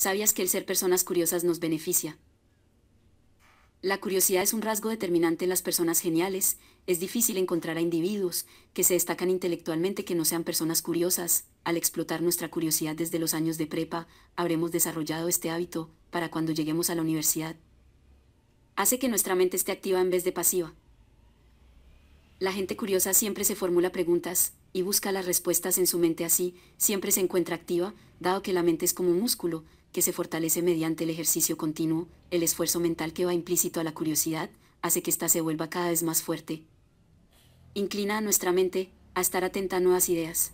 ¿Sabías que el ser personas curiosas nos beneficia? La curiosidad es un rasgo determinante en las personas geniales. Es difícil encontrar a individuos que se destacan intelectualmente que no sean personas curiosas. Al explotar nuestra curiosidad desde los años de prepa, habremos desarrollado este hábito para cuando lleguemos a la universidad. Hace que nuestra mente esté activa en vez de pasiva. La gente curiosa siempre se formula preguntas y busca las respuestas en su mente así, siempre se encuentra activa, dado que la mente es como un músculo, que se fortalece mediante el ejercicio continuo, el esfuerzo mental que va implícito a la curiosidad, hace que ésta se vuelva cada vez más fuerte. Inclina a nuestra mente a estar atenta a nuevas ideas.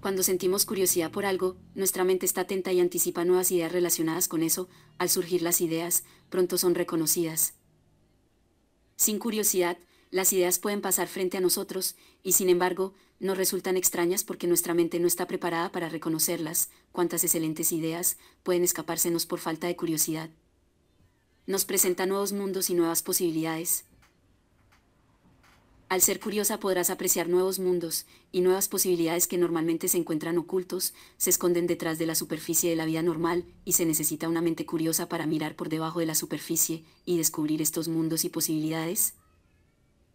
Cuando sentimos curiosidad por algo, nuestra mente está atenta y anticipa nuevas ideas relacionadas con eso, al surgir las ideas, pronto son reconocidas. Sin curiosidad, las ideas pueden pasar frente a nosotros, y sin embargo, nos resultan extrañas porque nuestra mente no está preparada para reconocerlas, cuántas excelentes ideas pueden escapársenos por falta de curiosidad. Nos presenta nuevos mundos y nuevas posibilidades. Al ser curiosa podrás apreciar nuevos mundos y nuevas posibilidades que normalmente se encuentran ocultos, se esconden detrás de la superficie de la vida normal y se necesita una mente curiosa para mirar por debajo de la superficie y descubrir estos mundos y posibilidades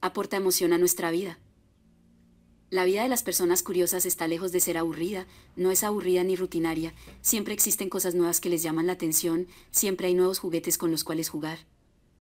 aporta emoción a nuestra vida. La vida de las personas curiosas está lejos de ser aburrida, no es aburrida ni rutinaria, siempre existen cosas nuevas que les llaman la atención, siempre hay nuevos juguetes con los cuales jugar.